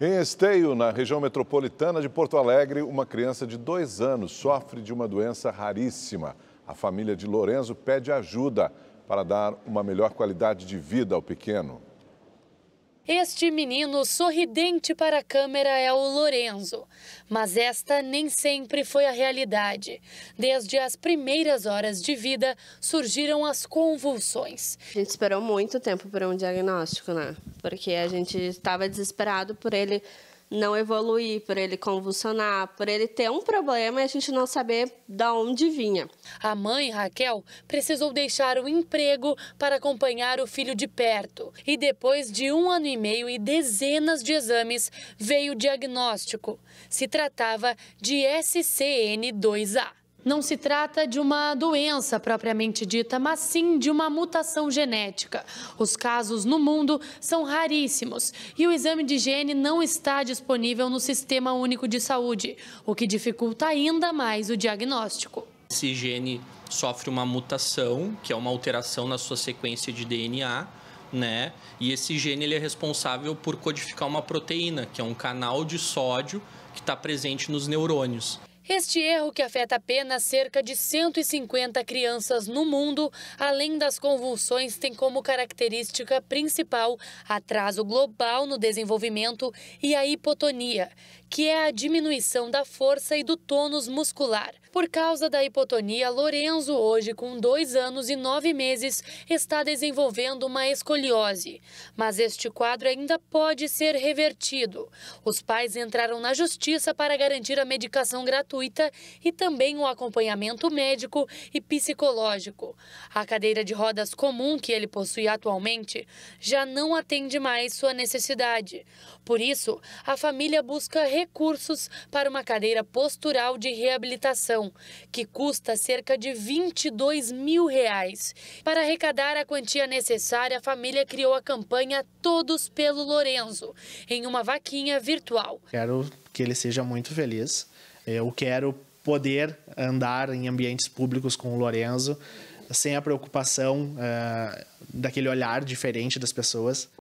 Em Esteio, na região metropolitana de Porto Alegre, uma criança de dois anos sofre de uma doença raríssima. A família de Lorenzo pede ajuda para dar uma melhor qualidade de vida ao pequeno. Este menino sorridente para a câmera é o Lorenzo, mas esta nem sempre foi a realidade. Desde as primeiras horas de vida surgiram as convulsões. A gente esperou muito tempo por um diagnóstico, né? Porque a gente estava desesperado por ele não evoluir, por ele convulsionar, por ele ter um problema e a gente não saber da onde vinha. A mãe, Raquel, precisou deixar o emprego para acompanhar o filho de perto. E depois de um ano e meio e dezenas de exames, veio o diagnóstico. Se tratava de SCN2A não se trata de uma doença propriamente dita, mas sim de uma mutação genética. Os casos no mundo são raríssimos e o exame de gene não está disponível no Sistema Único de Saúde, o que dificulta ainda mais o diagnóstico. Esse gene sofre uma mutação, que é uma alteração na sua sequência de DNA, né? E esse gene ele é responsável por codificar uma proteína, que é um canal de sódio que está presente nos neurônios. Este erro, que afeta apenas cerca de 150 crianças no mundo, além das convulsões, tem como característica principal atraso global no desenvolvimento e a hipotonia, que é a diminuição da força e do tônus muscular. Por causa da hipotonia, Lorenzo, hoje com dois anos e nove meses, está desenvolvendo uma escoliose. Mas este quadro ainda pode ser revertido. Os pais entraram na justiça para garantir a medicação gratuita gratuita e também o um acompanhamento médico e psicológico. A cadeira de rodas comum que ele possui atualmente já não atende mais sua necessidade. Por isso, a família busca recursos para uma cadeira postural de reabilitação, que custa cerca de 22 mil reais. Para arrecadar a quantia necessária, a família criou a campanha Todos pelo Lorenzo, em uma vaquinha virtual. Quero que ele seja muito feliz é, eu quero poder andar em ambientes públicos com o Lorenzo sem a preocupação uh, daquele olhar diferente das pessoas.